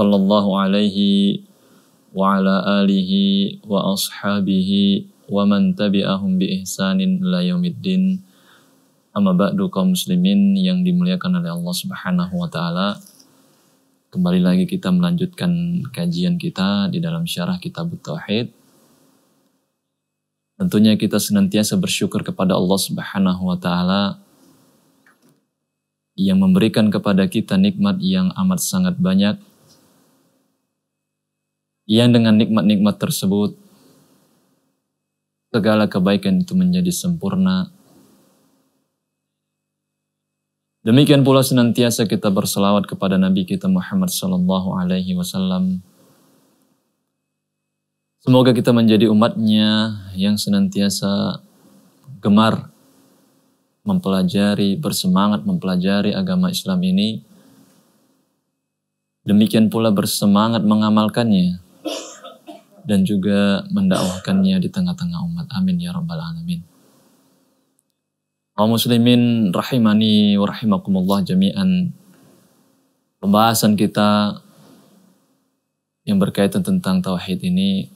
sallallahu alaihi wa ala alihi wa ashabihi wa man tabi'ahum bi ihsanin la yaumiddin amma ba'du kaum muslimin yang dimuliakan oleh Allah Subhanahu wa taala kembali lagi kita melanjutkan kajian kita di dalam syarah kitab tauhid tentunya kita senantiasa bersyukur kepada Allah Subhanahu wa taala yang memberikan kepada kita nikmat yang amat sangat banyak yang dengan nikmat-nikmat tersebut segala kebaikan itu menjadi sempurna. Demikian pula senantiasa kita berselawat kepada Nabi kita Muhammad Sallallahu Alaihi Wasallam. Semoga kita menjadi umatnya yang senantiasa gemar mempelajari, bersemangat mempelajari agama Islam ini. Demikian pula bersemangat mengamalkannya dan juga mendakwahkannya di tengah-tengah umat. Amin ya rabbal alamin. Kaum muslimin rahimani wa rahimakumullah jami'an. Pembahasan kita yang berkaitan tentang tauhid ini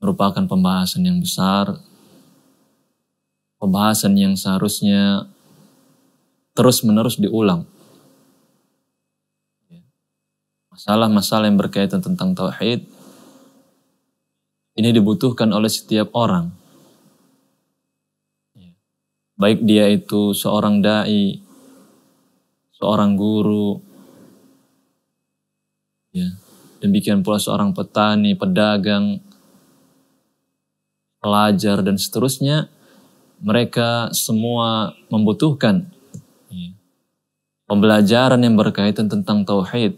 merupakan pembahasan yang besar, pembahasan yang seharusnya terus-menerus diulang. Masalah-masalah yang berkaitan tentang tauhid ini dibutuhkan oleh setiap orang. Baik dia itu seorang dai, seorang guru, ya. demikian pula seorang petani, pedagang, pelajar, dan seterusnya, mereka semua membutuhkan ya, pembelajaran yang berkaitan tentang tauhid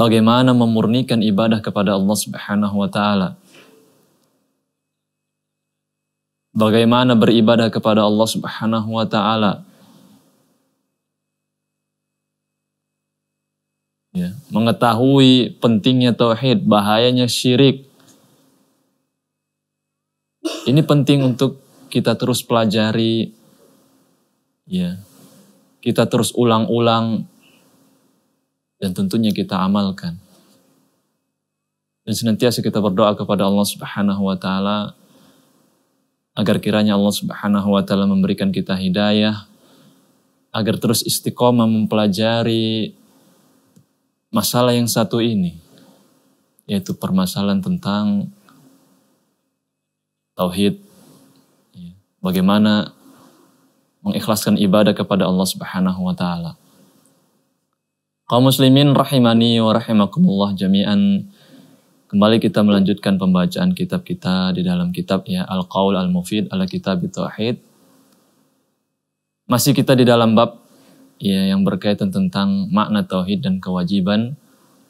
bagaimana memurnikan ibadah kepada Allah Subhanahu wa taala. Bagaimana beribadah kepada Allah Subhanahu wa taala. Ya, mengetahui pentingnya tauhid, bahayanya syirik. Ini penting untuk kita terus pelajari ya. Kita terus ulang-ulang dan tentunya kita amalkan. Dan senantiasa kita berdoa kepada Allah Subhanahu wa taala agar kiranya Allah Subhanahu wa taala memberikan kita hidayah agar terus istiqomah mempelajari masalah yang satu ini yaitu permasalahan tentang tauhid ya, bagaimana mengikhlaskan ibadah kepada Allah Subhanahu wa taala. Kaum muslimin rahimani wa rahimakumullah jami'an. Kembali kita melanjutkan pembacaan kitab kita di dalam kitab ya Al-Qaul Al-Mufid ala Kitab Tauhid. Masih kita di dalam bab ya yang berkaitan tentang makna tauhid dan kewajiban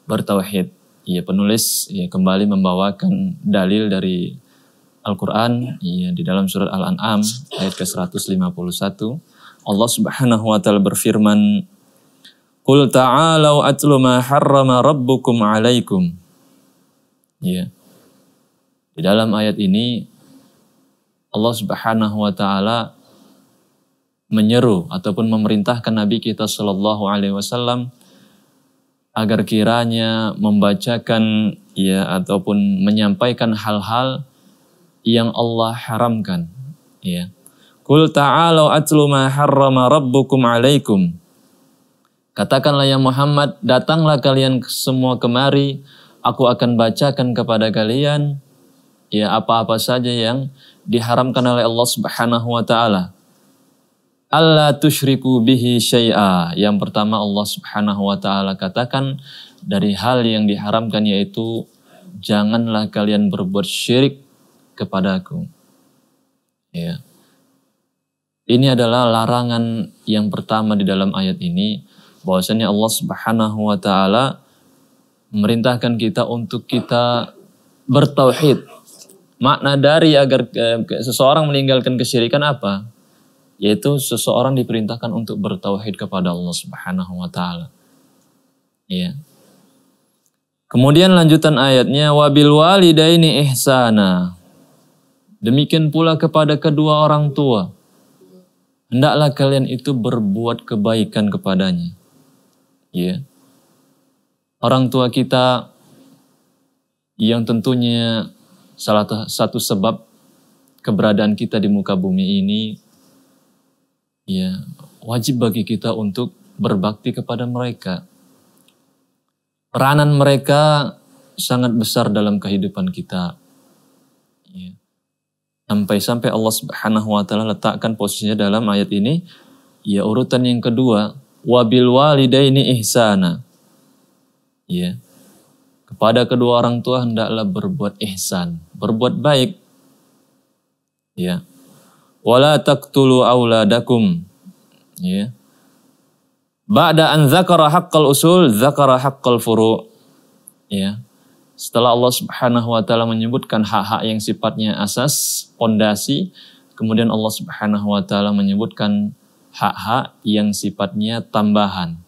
bertauhid. Ya penulis ya kembali membawakan dalil dari Al-Qur'an ya di dalam surat Al-An'am ayat ke-151. Allah Subhanahu wa taala berfirman Qul ta'alau atlu ma harrama rabbukum alaikum. Ya. Di dalam ayat ini Allah Subhanahu wa taala menyeru ataupun memerintahkan Nabi kita Shallallahu alaihi wasallam agar kiranya membacakan ya ataupun menyampaikan hal-hal yang Allah haramkan ya. Qul ta'alau atlu ma harrama rabbukum alaikum Katakanlah ya Muhammad, datanglah kalian semua kemari, aku akan bacakan kepada kalian ya apa-apa saja yang diharamkan oleh Allah Subhanahu wa taala. Allah tusyriku bihi syai'a. Yang pertama Allah Subhanahu wa taala katakan dari hal yang diharamkan yaitu janganlah kalian berbuat syirik kepadaku. Ya. Ini adalah larangan yang pertama di dalam ayat ini bahwasanya Allah Subhanahu wa taala memerintahkan kita untuk kita bertauhid. Makna dari agar eh, seseorang meninggalkan kesyirikan apa? Yaitu seseorang diperintahkan untuk bertauhid kepada Allah Subhanahu wa taala. Iya. Kemudian lanjutan ayatnya wabil walidaini ihsana. Demikian pula kepada kedua orang tua. Hendaklah kalian itu berbuat kebaikan kepadanya ya. Orang tua kita yang tentunya salah satu sebab keberadaan kita di muka bumi ini ya wajib bagi kita untuk berbakti kepada mereka. Peranan mereka sangat besar dalam kehidupan kita. Iya. Sampai-sampai Allah Subhanahu wa taala letakkan posisinya dalam ayat ini ya urutan yang kedua wabil walidaini ihsana. Ya. Kepada kedua orang tua hendaklah berbuat ihsan, berbuat baik. Ya. Wala taqtulu auladakum. Ya. Ba'da an zakara haqqal usul, zakara haqqal furu. Ya. Setelah Allah Subhanahu wa taala menyebutkan hak-hak yang sifatnya asas, pondasi, kemudian Allah Subhanahu wa taala menyebutkan hak-hak yang sifatnya tambahan.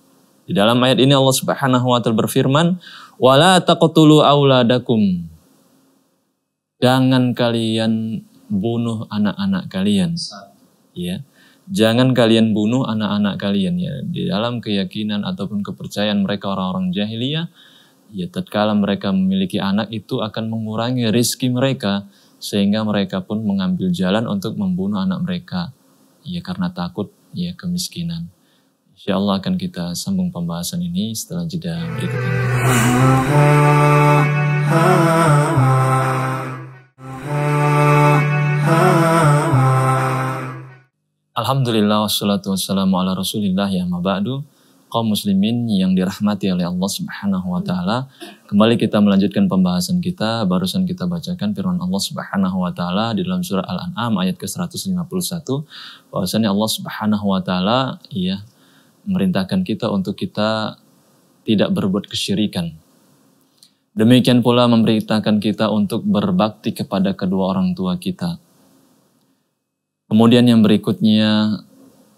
Di dalam ayat ini Allah Subhanahu wa taala berfirman, "Wala taqtulu auladakum." Jangan kalian bunuh anak-anak kalian. Ya. Jangan kalian bunuh anak-anak kalian ya. Di dalam keyakinan ataupun kepercayaan mereka orang-orang jahiliyah, ya tatkala mereka memiliki anak itu akan mengurangi rezeki mereka sehingga mereka pun mengambil jalan untuk membunuh anak mereka. Ya karena takut ya kemiskinan. Insya Allah akan kita sambung pembahasan ini setelah jeda berikut ini. Alhamdulillah wassalatu wassalamu ala rasulillah ya mabadu kaum muslimin yang dirahmati oleh Allah Subhanahu wa taala. Kembali kita melanjutkan pembahasan kita. Barusan kita bacakan firman Allah Subhanahu wa taala di dalam surah Al-An'am ayat ke-151 bahwasanya Allah Subhanahu wa taala ya merintahkan kita untuk kita tidak berbuat kesyirikan. Demikian pula memberitakan kita untuk berbakti kepada kedua orang tua kita. Kemudian yang berikutnya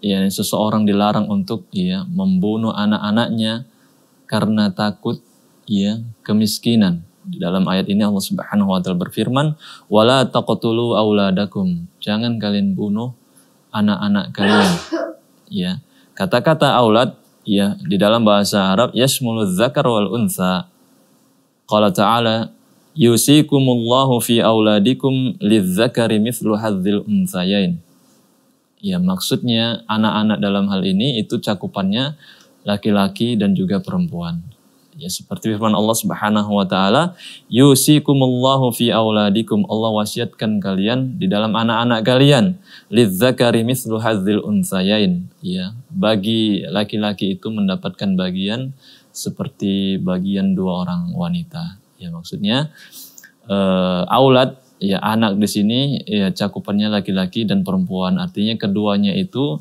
ya seseorang dilarang untuk ya membunuh anak-anaknya karena takut ya kemiskinan. Di dalam ayat ini Allah Subhanahu wa taala berfirman, "Wala taqtulu auladakum." Jangan kalian bunuh anak-anak kalian. Ya. Kata-kata aulad ya di dalam bahasa Arab yasmulu dzakar wal unsa Qala ta'ala yusikumullahu fi auladikum lidzakari mithlu hadzil unsayain Ya maksudnya anak-anak dalam hal ini itu cakupannya laki-laki dan juga perempuan. Ya seperti firman Allah Subhanahu wa taala, "Yusikumullahu fi auladikum." Allah wasiatkan kalian di dalam anak-anak kalian. Lidzakari mithlu hadzil unsayain. Ya, bagi laki-laki itu mendapatkan bagian seperti bagian dua orang wanita. Ya maksudnya uh, aulad ya anak di sini ya cakupannya laki-laki dan perempuan artinya keduanya itu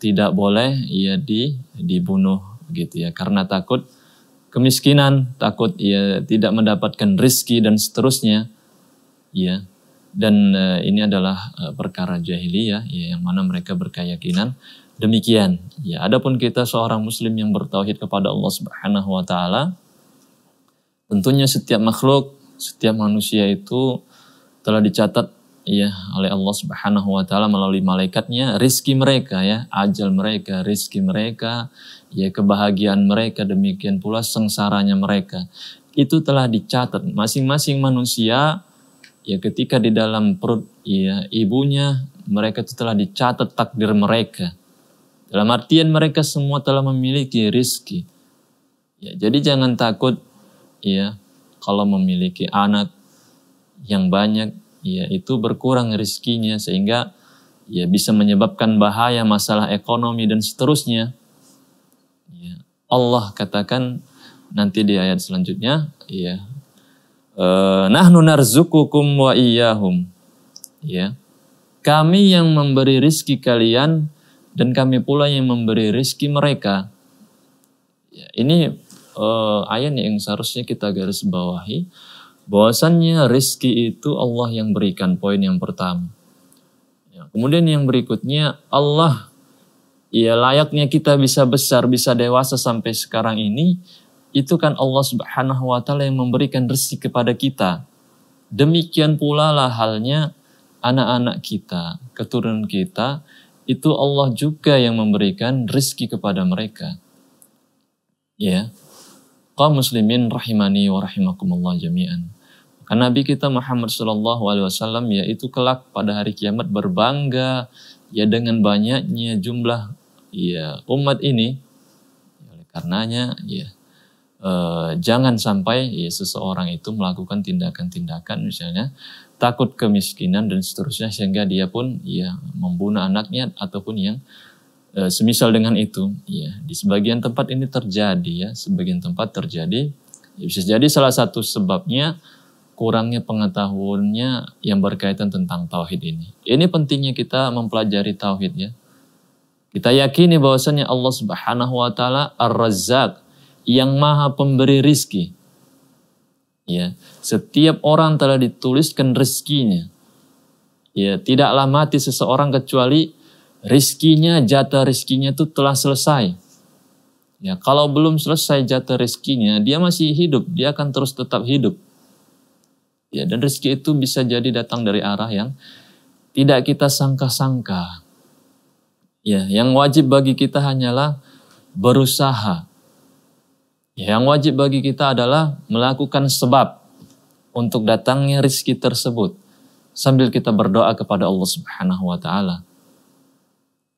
tidak boleh ya di dibunuh gitu ya karena takut kemiskinan takut ya tidak mendapatkan rizki dan seterusnya ya dan uh, ini adalah uh, perkara jahiliyah ya, yang mana mereka berkeyakinan demikian ya adapun kita seorang muslim yang bertauhid kepada Allah Subhanahu wa taala tentunya setiap makhluk setiap manusia itu telah dicatat ya oleh Allah Subhanahu wa taala melalui malaikatnya rizki mereka ya ajal mereka rizki mereka ya kebahagiaan mereka demikian pula sengsaranya mereka itu telah dicatat masing-masing manusia ya ketika di dalam perut ya ibunya mereka itu telah dicatat takdir mereka dalam artian mereka semua telah memiliki rizki ya jadi jangan takut ya kalau memiliki anak yang banyak ya itu berkurang rizkinya sehingga ya bisa menyebabkan bahaya masalah ekonomi dan seterusnya. Ya, Allah katakan nanti di ayat selanjutnya ya eh, nahnu narzukukum wa iyyahum ya kami yang memberi rizki kalian dan kami pula yang memberi rizki mereka ya, ini uh, ayat yang seharusnya kita garis bawahi bahwasannya rizki itu Allah yang berikan, poin yang pertama. Ya, kemudian yang berikutnya, Allah ya layaknya kita bisa besar, bisa dewasa sampai sekarang ini, itu kan Allah subhanahu wa ta'ala yang memberikan rezeki kepada kita. Demikian pula lah halnya anak-anak kita, keturunan kita, itu Allah juga yang memberikan rezeki kepada mereka. Ya. Kaum muslimin rahimani wa rahimakumullah jami'an. Karena Nabi kita Muhammad SAW Alaihi Wasallam yaitu kelak pada hari kiamat berbangga ya dengan banyaknya jumlah ya umat ini ya, oleh karenanya ya eh, jangan sampai ya, seseorang itu melakukan tindakan-tindakan misalnya takut kemiskinan dan seterusnya sehingga dia pun ya membunuh anaknya ataupun yang eh, semisal dengan itu ya di sebagian tempat ini terjadi ya sebagian tempat terjadi ya, bisa jadi salah satu sebabnya kurangnya pengetahuannya yang berkaitan tentang tauhid ini. Ini pentingnya kita mempelajari tauhid ya. Kita yakini bahwasanya Allah Subhanahu wa taala Ar-Razzaq yang Maha Pemberi rizki. Ya, setiap orang telah dituliskan rezekinya. Ya, tidaklah mati seseorang kecuali rezekinya, jatah rezekinya itu telah selesai. Ya, kalau belum selesai jatah rezekinya, dia masih hidup, dia akan terus tetap hidup. Ya, dan rezeki itu bisa jadi datang dari arah yang tidak kita sangka-sangka. Ya, yang wajib bagi kita hanyalah berusaha. Ya, yang wajib bagi kita adalah melakukan sebab untuk datangnya rezeki tersebut sambil kita berdoa kepada Allah Subhanahu wa taala.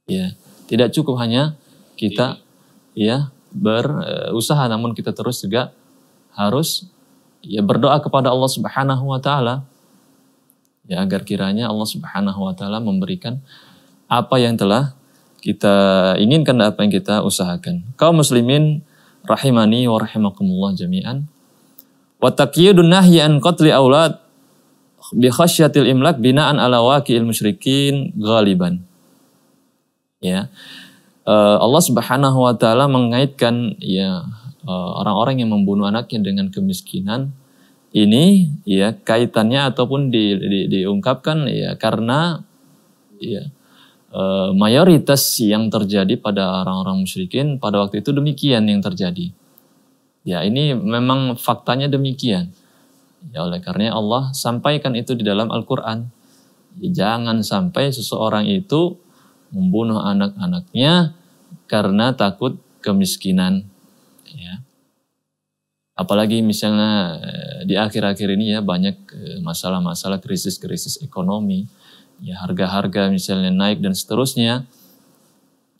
Ya, tidak cukup hanya kita ya berusaha namun kita terus juga harus ya berdoa kepada Allah Subhanahu wa taala ya agar kiranya Allah Subhanahu wa taala memberikan apa yang telah kita inginkan dan apa yang kita usahakan. Kaum muslimin rahimani wa rahimakumullah jami'an. Wa taqiyudun nahyi an qatli aulad bi khasyatil imlak binaan ala waqi'il musyrikin ghaliban. Ya. Eh, Allah Subhanahu wa taala mengaitkan ya Eh, orang-orang yang membunuh anaknya dengan kemiskinan ini ya kaitannya ataupun di, di, diungkapkan ya karena ya eh, mayoritas yang terjadi pada orang-orang musyrikin pada waktu itu demikian yang terjadi. Ya ini memang faktanya demikian. Ya oleh karena Allah sampaikan itu di dalam Al-Qur'an. Ya, jangan sampai seseorang itu membunuh anak-anaknya karena takut kemiskinan ya. Apalagi misalnya eh, di akhir-akhir ini ya banyak eh, masalah-masalah krisis-krisis ekonomi, ya harga-harga misalnya naik dan seterusnya.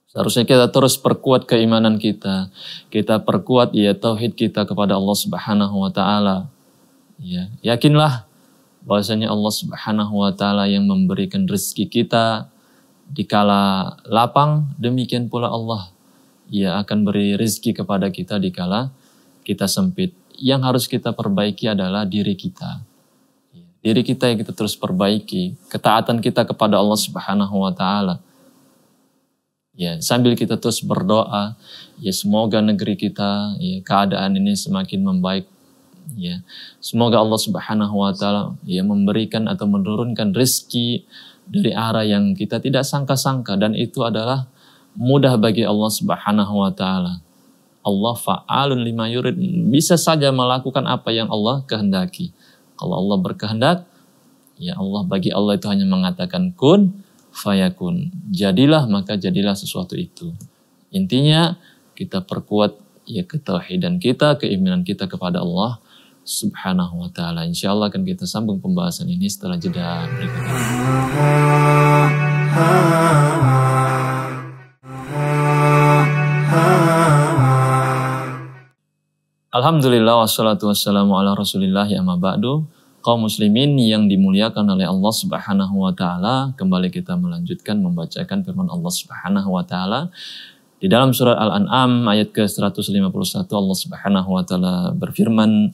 Seharusnya kita terus perkuat keimanan kita. Kita perkuat ya tauhid kita kepada Allah Subhanahu wa taala. Ya, yakinlah bahwasanya Allah Subhanahu wa taala yang memberikan rezeki kita di kala lapang, demikian pula Allah ia akan beri rezeki kepada kita dikala kita sempit. Yang harus kita perbaiki adalah diri kita. Diri kita yang kita terus perbaiki, ketaatan kita kepada Allah Subhanahu wa taala. Ya, sambil kita terus berdoa, ya semoga negeri kita, ya keadaan ini semakin membaik. Ya, semoga Allah Subhanahu wa taala ya memberikan atau menurunkan rezeki dari arah yang kita tidak sangka-sangka dan itu adalah mudah bagi Allah Subhanahu wa taala. Allah fa'alun lima yurid, bisa saja melakukan apa yang Allah kehendaki. Kalau Allah berkehendak, ya Allah bagi Allah itu hanya mengatakan kun fayakun. Jadilah maka jadilah sesuatu itu. Intinya kita perkuat ya ketauhidan kita, keimanan kita kepada Allah Subhanahu wa taala. Insyaallah akan kita sambung pembahasan ini setelah jeda berikutnya. Alhamdulillah wassalatu wassalamu ala rasulillah ya ma'ba'du. Kaum muslimin yang dimuliakan oleh Allah subhanahu wa ta'ala. Kembali kita melanjutkan membacakan firman Allah subhanahu wa ta'ala. Di dalam surat Al-An'am ayat ke-151 Allah subhanahu wa ta'ala berfirman.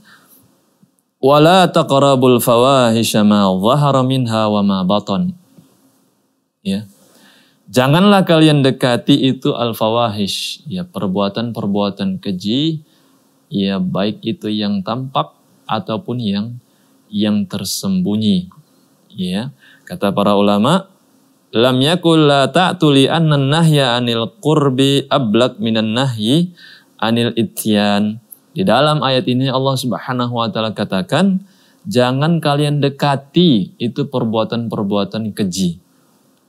وَلَا تَقْرَبُوا الْفَوَاهِشَ مَا ظَهَرَ مِنْهَا وَمَا بَطَنَ Ya. Janganlah kalian dekati itu al-fawahish, ya perbuatan-perbuatan keji ya baik itu yang tampak ataupun yang yang tersembunyi ya kata para ulama lam yakul la ta'tu anna nahya anil qurbi ablak minan nahyi anil ityan di dalam ayat ini Allah Subhanahu wa taala katakan jangan kalian dekati itu perbuatan-perbuatan keji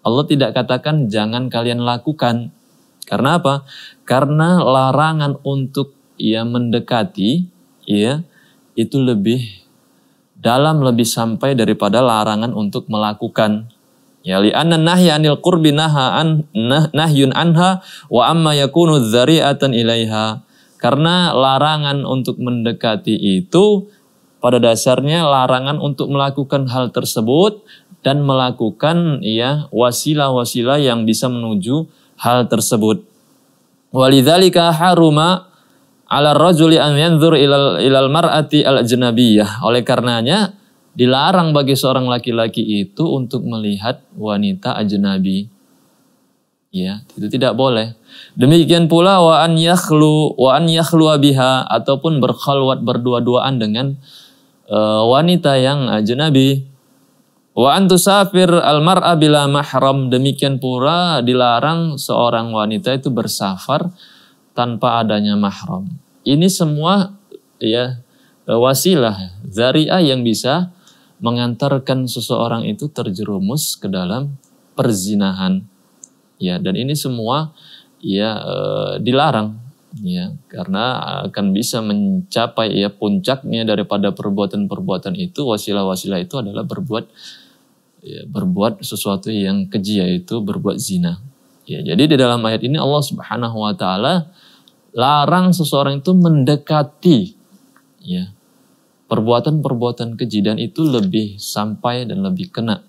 Allah tidak katakan jangan kalian lakukan karena apa karena larangan untuk ia mendekati ya itu lebih dalam lebih sampai daripada larangan untuk melakukan Ya li anna nahya anil qurbi nah, nahyun anha wa amma yakunu dzari'atan ilaiha. Karena larangan untuk mendekati itu pada dasarnya larangan untuk melakukan hal tersebut dan melakukan ya wasilah-wasilah yang bisa menuju hal tersebut. Walidzalika haruma ala rajuli an yanzur ilal ilal mar'ati al ajnabiyah. Oleh karenanya dilarang bagi seorang laki-laki itu untuk melihat wanita ajnabi. Ya, itu tidak boleh. Demikian pula wa an yakhlu wa an yakhlu biha ataupun berkhalwat berdua-duaan dengan uh, wanita yang ajnabi. Wa an tusafir al mar'a bila mahram. Demikian pula dilarang seorang wanita itu bersafar tanpa adanya mahram. Ini semua ya wasilah zariah yang bisa mengantarkan seseorang itu terjerumus ke dalam perzinahan. Ya, dan ini semua ya e, dilarang ya karena akan bisa mencapai ya puncaknya daripada perbuatan-perbuatan itu wasilah-wasilah itu adalah berbuat ya, berbuat sesuatu yang keji yaitu berbuat zina. Ya, jadi di dalam ayat ini Allah Subhanahu wa taala larang seseorang itu mendekati ya perbuatan-perbuatan keji dan itu lebih sampai dan lebih kena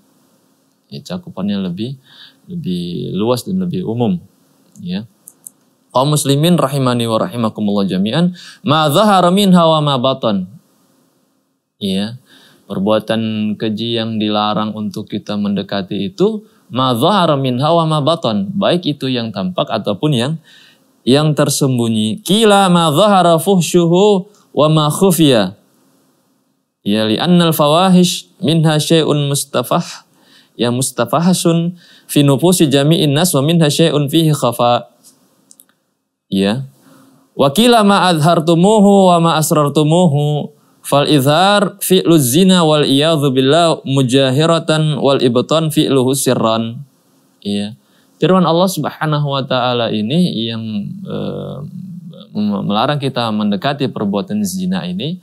ya, cakupannya lebih lebih luas dan lebih umum ya kaum muslimin rahimani wa rahimakumullah jami'an ma zahara min hawa ma batan ya perbuatan keji yang dilarang untuk kita mendekati itu ma zahara min hawa ma batan baik itu yang tampak ataupun yang yang tersembunyi. Kila ma zahara fuhsyuhu wa ma khufiya. Ya annal fawahish minha syai'un mustafah ya mustafahasun fi nufusi jami'in nas wa minha syai'un fihi khafa. Ya. Wa kila ma adhartumuhu wa ma asrartumuhu fal izhar fi'lu zina wal iyadhu billah mujahiratan wal ibtan fi'luhu sirran. Iya. Firman Allah Subhanahu wa taala ini yang e, melarang kita mendekati perbuatan zina ini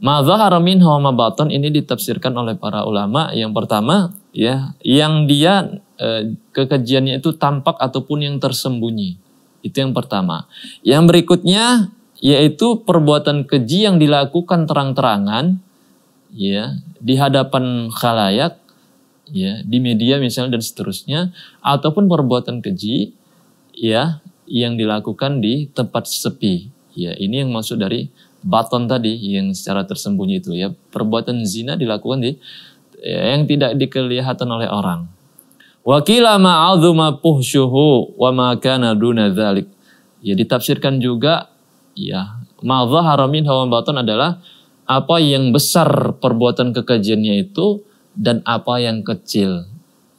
ma zahara minha ma ini ditafsirkan oleh para ulama yang pertama ya yang dia e, kekejiannya itu tampak ataupun yang tersembunyi. Itu yang pertama. Yang berikutnya yaitu perbuatan keji yang dilakukan terang-terangan ya di hadapan khalayak ya di media misalnya dan seterusnya ataupun perbuatan keji ya yang dilakukan di tempat sepi ya ini yang maksud dari baton tadi yang secara tersembunyi itu ya perbuatan zina dilakukan di ya, yang tidak dikelihatan oleh orang wakila ma'adzuma puhsyuhu wa makana duna dhalik. ya ditafsirkan juga ya ma haramin hawa baton adalah apa yang besar perbuatan kekejiannya itu dan apa yang kecil.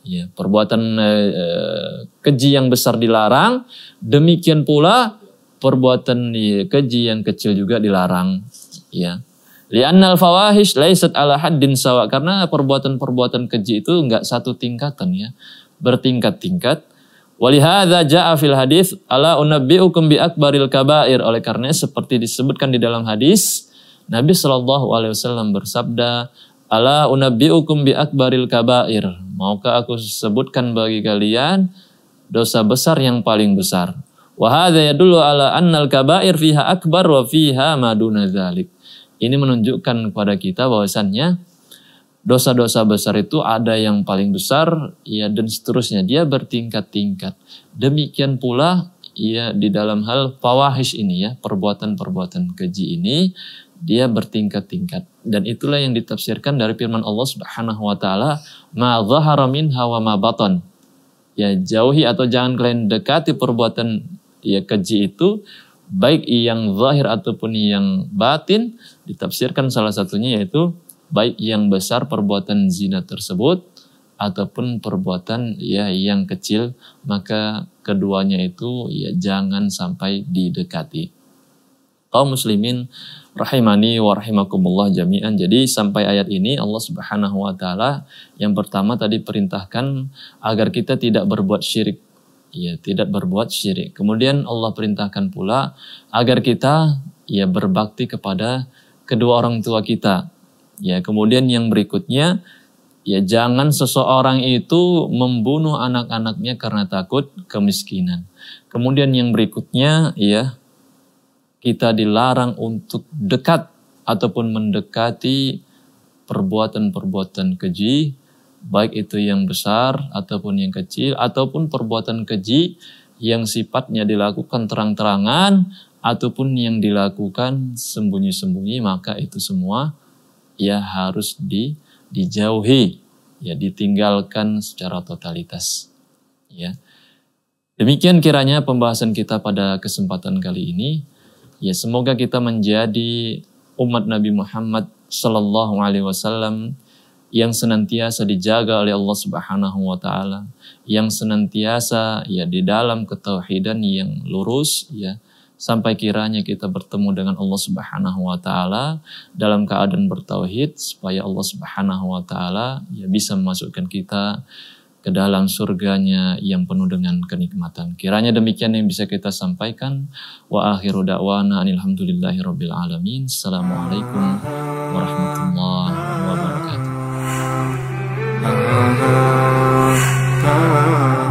Ya, perbuatan eh, keji yang besar dilarang, demikian pula perbuatan ya, keji yang kecil juga dilarang. Ya. Li'annal fawahish laisat ala haddin sawa. Karena perbuatan-perbuatan keji itu enggak satu tingkatan ya. Bertingkat-tingkat. Walihada ja'a fil hadis ala unabbi'ukum bi akbaril kabair. Oleh karena seperti disebutkan di dalam hadis, Nabi saw alaihi wasallam bersabda, Ala unabbi'ukum bi akbaril kabair. Maukah aku sebutkan bagi kalian dosa besar yang paling besar. Wa hadza yadullu ala annal kabair fiha akbar wa fiha maduna dzalik. Ini menunjukkan kepada kita bahwasannya dosa-dosa besar itu ada yang paling besar ya dan seterusnya dia bertingkat-tingkat. Demikian pula ya di dalam hal fawahish ini ya perbuatan-perbuatan keji ini dia bertingkat-tingkat dan itulah yang ditafsirkan dari firman Allah Subhanahu wa taala ma dhahara minha wa ma baton ya jauhi atau jangan kalian dekati perbuatan ya keji itu baik yang zahir ataupun yang batin ditafsirkan salah satunya yaitu baik yang besar perbuatan zina tersebut ataupun perbuatan ya yang kecil maka keduanya itu ya jangan sampai didekati kaum muslimin rahimani wa rahimakumullah jami'an. Jadi sampai ayat ini Allah Subhanahu wa taala yang pertama tadi perintahkan agar kita tidak berbuat syirik. Ya, tidak berbuat syirik. Kemudian Allah perintahkan pula agar kita ya berbakti kepada kedua orang tua kita. Ya, kemudian yang berikutnya ya jangan seseorang itu membunuh anak-anaknya karena takut kemiskinan. Kemudian yang berikutnya ya kita dilarang untuk dekat ataupun mendekati perbuatan-perbuatan keji, baik itu yang besar ataupun yang kecil, ataupun perbuatan keji yang sifatnya dilakukan terang-terangan ataupun yang dilakukan sembunyi-sembunyi, maka itu semua ya harus di, dijauhi, ya ditinggalkan secara totalitas. Ya. Demikian kiranya pembahasan kita pada kesempatan kali ini. Ya semoga kita menjadi umat Nabi Muhammad Sallallahu Alaihi Wasallam yang senantiasa dijaga oleh Allah Subhanahu wa taala, yang senantiasa ya di dalam ketauhidan yang lurus ya sampai kiranya kita bertemu dengan Allah Subhanahu wa taala dalam keadaan bertauhid supaya Allah Subhanahu wa taala ya bisa memasukkan kita ke dalam surganya yang penuh dengan kenikmatan. Kiranya demikian yang bisa kita sampaikan. Wa akhiru da'wana anilhamdulillahi rabbil alamin. Assalamualaikum warahmatullahi wabarakatuh.